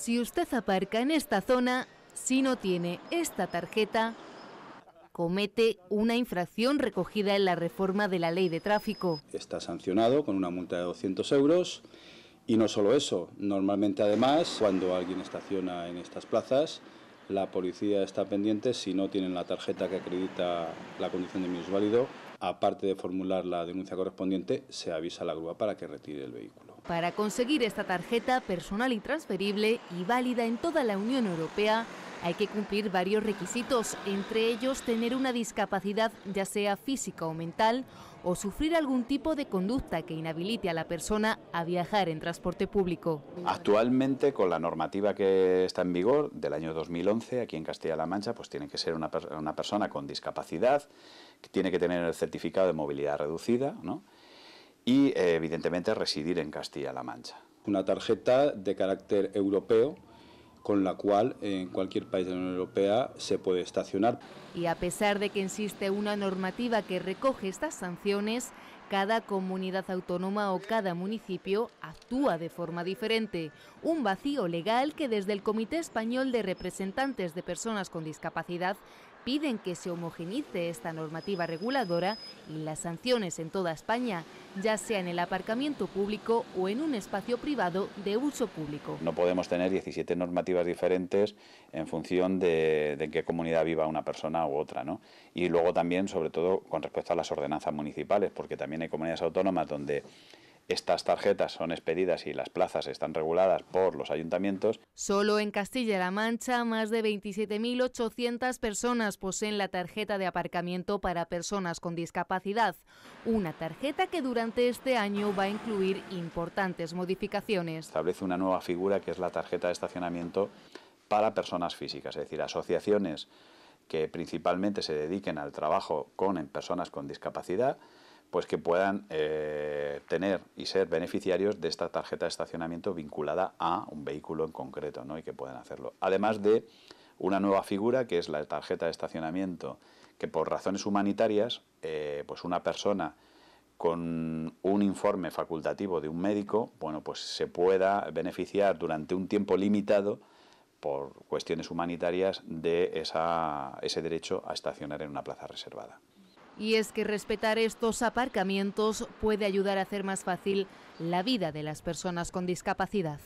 Si usted aparca en esta zona, si no tiene esta tarjeta, comete una infracción recogida en la reforma de la ley de tráfico. Está sancionado con una multa de 200 euros y no solo eso, normalmente además cuando alguien estaciona en estas plazas, la policía está pendiente si no tienen la tarjeta que acredita la condición de minusválido. Aparte de formular la denuncia correspondiente, se avisa a la grúa para que retire el vehículo. Para conseguir esta tarjeta personal y transferible y válida en toda la Unión Europea, hay que cumplir varios requisitos, entre ellos tener una discapacidad ya sea física o mental o sufrir algún tipo de conducta que inhabilite a la persona a viajar en transporte público. Actualmente, con la normativa que está en vigor del año 2011, aquí en Castilla-La Mancha, pues tiene que ser una, persona con discapacidad, que tiene que tener el certificado de movilidad reducida, ¿no? y eh, evidentemente residir en Castilla-La Mancha. Una tarjeta de carácter europeo con la cual en cualquier país de la Unión Europea se puede estacionar. Y a pesar de que existe una normativa que recoge estas sanciones, cada comunidad autónoma o cada municipio actúa de forma diferente. Un vacío legal que desde el Comité Español de Representantes de Personas con Discapacidad piden que se homogenice esta normativa reguladora y las sanciones en toda España, ya sea en el aparcamiento público o en un espacio privado de uso público. No podemos tener 17 normativas diferentes en función de, de qué comunidad viva una persona u otra. ¿no? Y luego también, sobre todo, con respecto a las ordenanzas municipales, porque también ...en comunidades autónomas donde estas tarjetas son expedidas y las plazas están reguladas por los ayuntamientos. Solo en Castilla-La Mancha, más de 27.800 personas poseen la tarjeta de aparcamiento para personas con discapacidad. Una tarjeta que durante este año va a incluir importantes modificaciones. Establece una nueva figura que es la tarjeta de estacionamiento para personas físicas, es decir, asociaciones que principalmente se dediquen al trabajo con personas con discapacidad pues que puedan eh, tener y ser beneficiarios de esta tarjeta de estacionamiento vinculada a un vehículo en concreto, ¿no? Y que puedan hacerlo. Además de una nueva figura que es la tarjeta de estacionamiento, que por razones humanitarias, eh, pues una persona con un informe facultativo de un médico, bueno, pues se pueda beneficiar durante un tiempo limitado por cuestiones humanitarias de esa, ese derecho a estacionar en una plaza reservada y es que respetar estos aparcamientos puede ayudar a hacer más fácil la vida de las personas con discapacidad.